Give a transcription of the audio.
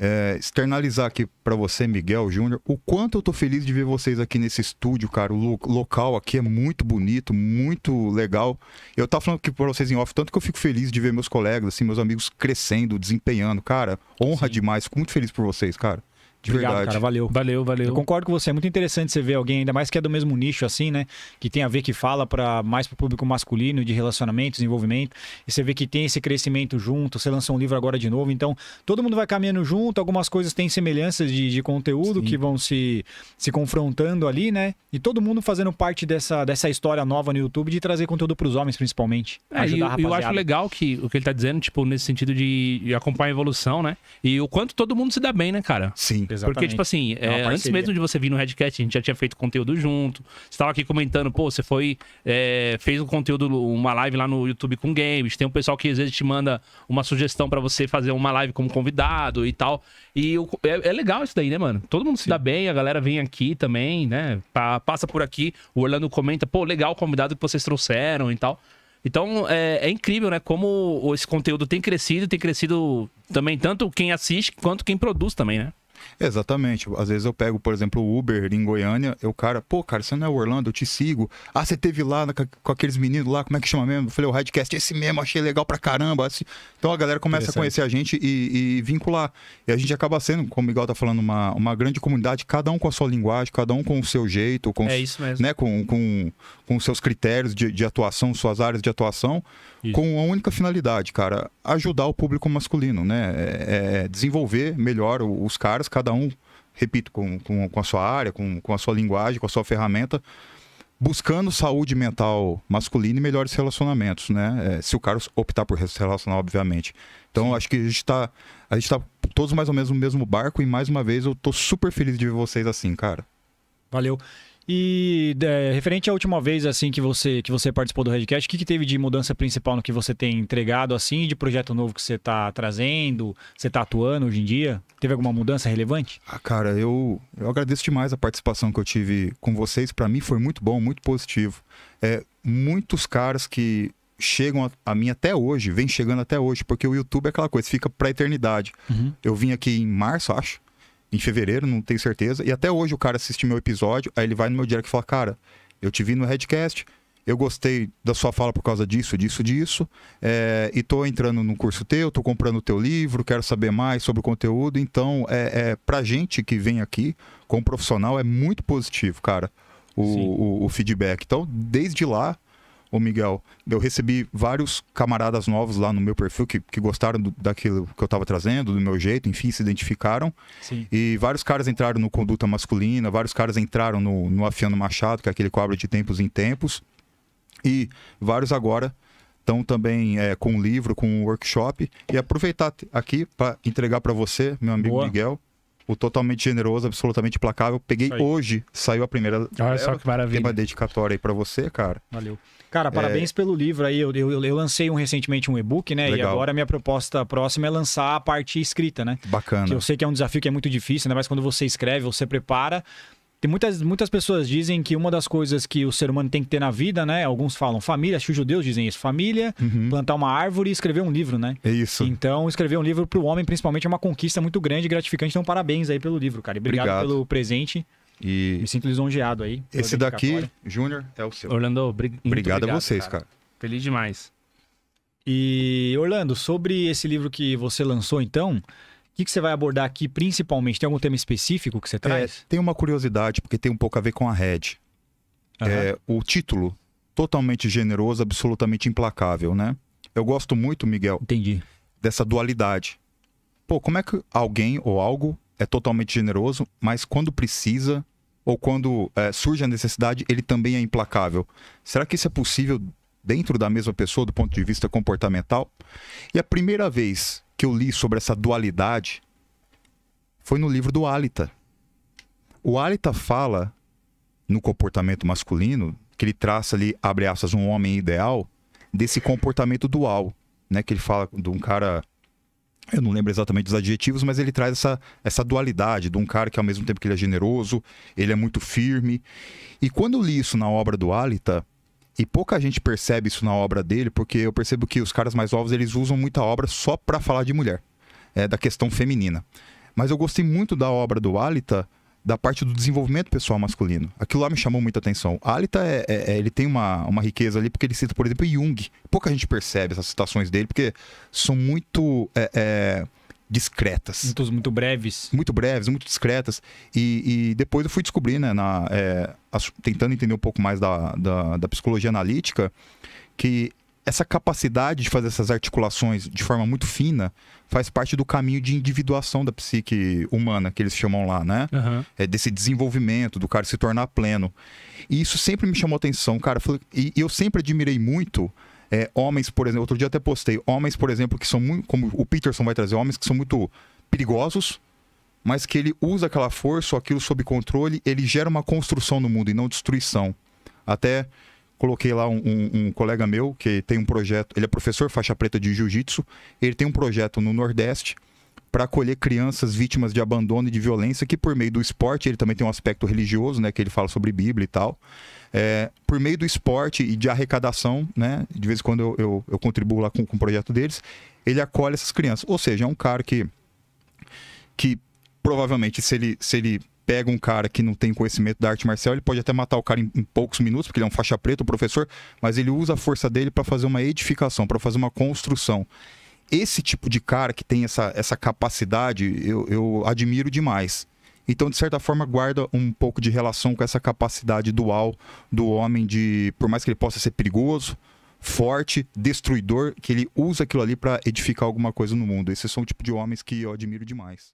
é, externalizar aqui para você, Miguel Júnior, o quanto eu tô feliz de ver vocês aqui nesse estúdio, cara. O lo local aqui é muito bonito, muito legal. Eu tava falando aqui para vocês em off, tanto que eu fico feliz de ver meus colegas, assim, meus amigos crescendo, desempenhando. Cara, honra Sim. demais. Fico muito feliz por vocês, cara. Obrigado, verdade. cara. Valeu. Valeu, valeu. Eu concordo com você. É muito interessante você ver alguém, ainda mais que é do mesmo nicho, assim, né? Que tem a ver que fala para mais para o público masculino de relacionamento, desenvolvimento. E você vê que tem esse crescimento junto. Você lança um livro agora de novo. Então, todo mundo vai caminhando junto. Algumas coisas têm semelhanças de, de conteúdo Sim. que vão se, se confrontando ali, né? E todo mundo fazendo parte dessa, dessa história nova no YouTube de trazer conteúdo para os homens, principalmente. É, ajudar e, a rapaziada. Eu acho legal que o que ele tá dizendo, tipo, nesse sentido de acompanhar a evolução, né? E o quanto todo mundo se dá bem, né, cara? Sim. Exatamente. Porque, tipo assim, é, é antes mesmo de você vir no Redcast, a gente já tinha feito conteúdo junto. Você tava aqui comentando, pô, você foi. É, fez um conteúdo, uma live lá no YouTube com games. Tem um pessoal que às vezes te manda uma sugestão para você fazer uma live como convidado e tal. E eu, é, é, legal isso daí, né, mano? Todo mundo se Sim. dá bem, a galera vem aqui também, né? passa por aqui, o Orlando comenta, pô, legal o convidado que vocês trouxeram e tal. Então é, é, incrível, né? Como esse conteúdo tem crescido, tem crescido também tanto quem assiste quanto quem produz também, né? Exatamente. Às vezes eu pego, por exemplo, o Uber em Goiânia, eu, cara, pô, cara, você não é o Orlando, eu te sigo. Ah, você teve lá na, com aqueles meninos lá, como é que chama mesmo? Eu falei, o Radcast, esse mesmo, achei legal pra caramba. Então a galera começa a conhecer a gente e, e, vincular. E a gente acaba sendo, como o Miguel tá falando, uma, uma grande comunidade, cada um com a sua linguagem, cada um com o seu jeito, com, é isso mesmo. Né, com, com, com seus critérios de, de atuação, suas áreas de atuação, Isso. com a única finalidade, cara, ajudar o público masculino, né? É, é desenvolver melhor os caras, cada um, repito, com, com, com a sua área, com, com a sua linguagem, com a sua ferramenta, buscando saúde mental masculina e melhores relacionamentos, né? É, se o cara optar por se relacionar, obviamente. Então, acho que a gente está a gente tá todos mais ou menos no mesmo barco e mais uma vez eu tô super feliz de ver vocês assim, cara. Valeu. E é, referente à última vez assim que você que você participou do Redcast, o que, que teve de mudança principal no que você tem entregado assim, de projeto novo que você está trazendo, você está atuando hoje em dia? Teve alguma mudança relevante? Ah, cara, eu, eu agradeço demais a participação que eu tive com vocês. Para mim foi muito bom, muito positivo. É, muitos caras que chegam a, a, mim até hoje, vem chegando até hoje, porque o YouTube é aquela coisa, fica pra eternidade. Uhum. Eu vim aqui em março, acho em fevereiro, não tenho certeza. E até hoje o cara assiste meu episódio, aí ele vai no meu direct e fala: Cara, eu te vi no Redcast, eu gostei da sua fala por causa disso, disso, disso, é, e tô entrando num curso teu, tô comprando o teu livro, quero saber mais sobre o conteúdo. Então, é, é pra gente que vem aqui, como profissional, é muito positivo, cara, o, o, o feedback. Então, desde lá ô Miguel, eu recebi vários camaradas novos lá no meu perfil que, que gostaram do, daquilo que eu estava trazendo, do meu jeito, enfim, se identificaram. Sim. E vários caras entraram no Conduta Masculina, vários caras entraram no, no Afiano Machado, que é aquele cobra de tempos em tempos. E vários agora estão também é, com um livro, com um workshop. E aproveitar aqui para entregar para você, meu amigo Boa. Miguel, o Totalmente Generoso, Absolutamente Placável. Peguei hoje, saiu a primeira. Olha só que maravilha. Tem uma dedicatória aí pra você, cara. Valeu. Cara, é. parabéns é... pelo livro aí. Eu, eu, eu lancei um, recentemente um e-book, né? Legal. E agora a minha proposta próxima é lançar a parte escrita, né? Bacana. Que eu sei que é um desafio que é muito difícil, mas quando você escreve, você prepara. Tem muitas, muitas pessoas dizem que uma das coisas que o ser humano tem que ter na vida, né? Alguns falam família, acho que os judeus dizem isso, família, uhum. plantar uma árvore e escrever um livro, né? É isso. Então, escrever um livro para o homem, principalmente, é uma conquista muito grande e gratificante. Então, parabéns aí pelo livro, cara. E obrigado, obrigado pelo presente. E... Me sinto lisonjeado aí. Esse daqui, Júnior, é o seu. Orlando, obrigado, obrigado a vocês, cara. cara. Feliz demais. E, Orlando, sobre esse livro que você lançou, então, o que, que você vai abordar aqui principalmente? Tem algum tema específico que você é, traz? É, tem uma curiosidade, porque tem um pouco a ver com a Red. Uhum. É, o título, totalmente generoso, absolutamente implacável, né? Eu gosto muito, Miguel. Entendi. Dessa dualidade. Pô, como é que alguém ou algo é totalmente generoso, mas quando precisa ou quando é, surge a necessidade, ele também é implacável? Será que isso é possível dentro da mesma pessoa do ponto de vista comportamental? E a primeira vez que eu li sobre essa dualidade foi no livro do Alita. O Alita fala no comportamento masculino que ele traça ali, abre aspas, um homem ideal desse comportamento dual, né? Que ele fala de um cara, eu não lembro exatamente os adjetivos, mas ele traz essa, essa dualidade de um cara que ao mesmo tempo que ele é generoso, ele é muito firme. E quando eu li isso na obra do Alita, e pouca gente percebe isso na obra dele, porque eu percebo que os caras mais novos eles usam muita obra só para falar de mulher, é, da questão feminina. Mas eu gostei muito da obra do Alita, da parte do desenvolvimento pessoal masculino. Aquilo lá me chamou muita atenção. Alita, é, é, é ele tem uma, uma riqueza ali, porque ele cita, por exemplo, Jung. Pouca gente percebe essas citações dele, porque são muito é, é discretas. muito breves. Muito breves, muito discretas. E, e depois eu fui descobrir, né, na, é, tentando entender um pouco mais da, da, da psicologia analítica, que essa capacidade de fazer essas articulações de forma muito fina faz parte do caminho de individuação da psique humana, que eles chamam lá, né? Uhum. É desse desenvolvimento, do cara se tornar pleno. E isso sempre me chamou atenção, cara. E eu sempre admirei muito é, homens, por exemplo, outro dia até postei, homens, por exemplo, que são muito. Como o Peterson vai trazer, homens que são muito perigosos, mas que ele usa aquela força ou aquilo sob controle, ele gera uma construção no mundo e não destruição. Até coloquei lá um, um, um colega meu que tem um projeto, ele é professor faixa preta de jiu-jitsu, ele tem um projeto no Nordeste para acolher crianças vítimas de abandono e de violência, que por meio do esporte, ele também tem um aspecto religioso, né, que ele fala sobre Bíblia e tal é, por meio do esporte e de arrecadação, né? De vez em quando eu, eu, eu contribuo lá com, com o projeto deles, ele acolhe essas crianças. Ou seja, é um cara que, que provavelmente, se ele, se ele pega um cara que não tem conhecimento da arte marcial, ele pode até matar o cara em, em poucos minutos, porque ele é um faixa preta, o um professor, mas ele usa a força dele para fazer uma edificação, para fazer uma construção. Esse tipo de cara que tem essa, essa capacidade, eu, eu admiro demais. Então, de certa forma, guarda um pouco de relação com essa capacidade dual do homem de, por mais que ele possa ser perigoso, forte, destruidor, que ele usa aquilo ali para edificar alguma coisa no mundo. Esses são o tipo de homens que eu admiro demais.